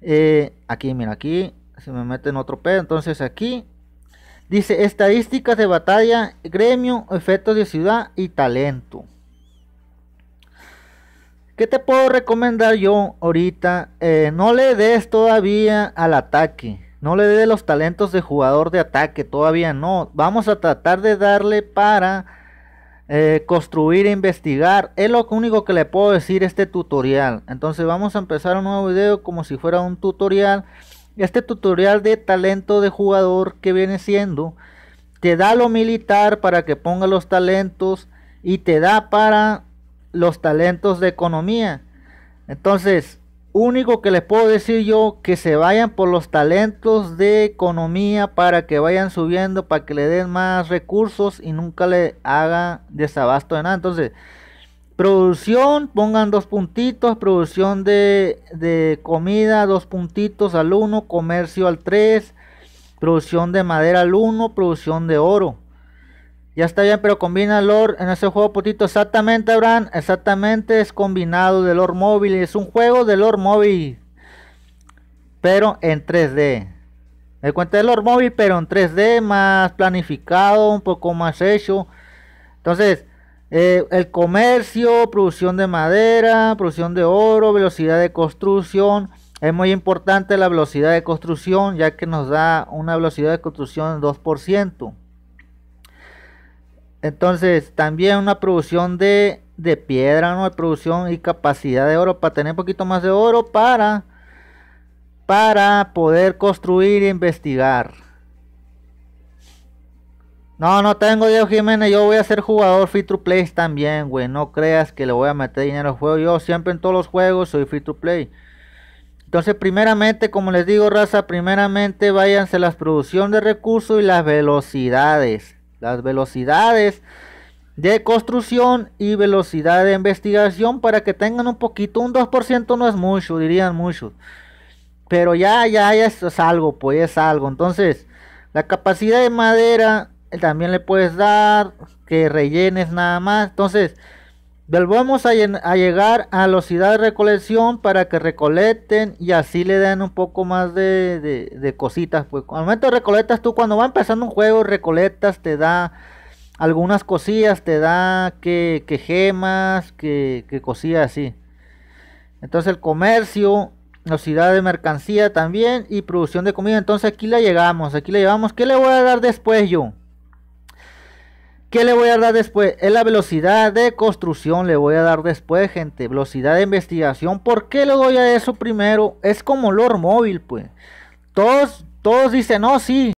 Eh, aquí, mira, aquí se me mete en otro pedo. Entonces aquí dice estadísticas de batalla, gremio, efectos de ciudad y talento. ¿Qué te puedo recomendar yo ahorita? Eh, no le des todavía al ataque. No le des los talentos de jugador de ataque. Todavía no. Vamos a tratar de darle para eh, construir e investigar. Es lo único que le puedo decir este tutorial. Entonces vamos a empezar un nuevo video como si fuera un tutorial. Este tutorial de talento de jugador que viene siendo. Te da lo militar para que ponga los talentos. Y te da para los talentos de economía. Entonces, único que les puedo decir yo que se vayan por los talentos de economía para que vayan subiendo, para que le den más recursos y nunca le haga desabasto de nada. Entonces, producción, pongan dos puntitos, producción de, de comida, dos puntitos al uno, comercio al tres, producción de madera al uno, producción de oro. Ya está bien, pero combina Lord en ese juego, putito. Exactamente, Abraham. Exactamente, es combinado de Lord móvil. Es un juego de Lord móvil. Pero en 3D. Me cuenta de Lord móvil, pero en 3D. Más planificado, un poco más hecho. Entonces, eh, el comercio, producción de madera, producción de oro, velocidad de construcción. Es muy importante la velocidad de construcción, ya que nos da una velocidad de construcción 2%. Entonces, también una producción de, piedra, ¿no? De producción y capacidad de oro para tener un poquito más de oro para, para poder construir e investigar. No, no tengo Diego Jiménez, yo voy a ser jugador free to play también, güey. No creas que le voy a meter dinero al juego. Yo siempre en todos los juegos soy free to play. Entonces, primeramente, como les digo, raza, primeramente váyanse las producción de recursos y las velocidades las velocidades de construcción y velocidad de investigación para que tengan un poquito, un 2% no es mucho, dirían muchos. Pero ya, ya, ya es, es algo, pues es algo. Entonces, la capacidad de madera eh, también le puedes dar que rellenes nada más. Entonces, Volvamos a, llegar a la ciudad de recolección para que recolecten y así le den un poco más de, cositas. Pues al momento recolectas tú, cuando va empezando un juego, recolectas, te da algunas cosillas, te da que, gemas, que, que, cosillas así. Entonces el comercio, la ciudad de mercancía también y producción de comida. Entonces aquí la llegamos, aquí la llevamos. ¿Qué le voy a dar después yo? ¿Qué le voy a dar después? Es la velocidad de construcción, le voy a dar después, gente. Velocidad de investigación. ¿Por qué le doy a eso primero? Es como lord móvil, pues. Todos, todos dicen, no, sí.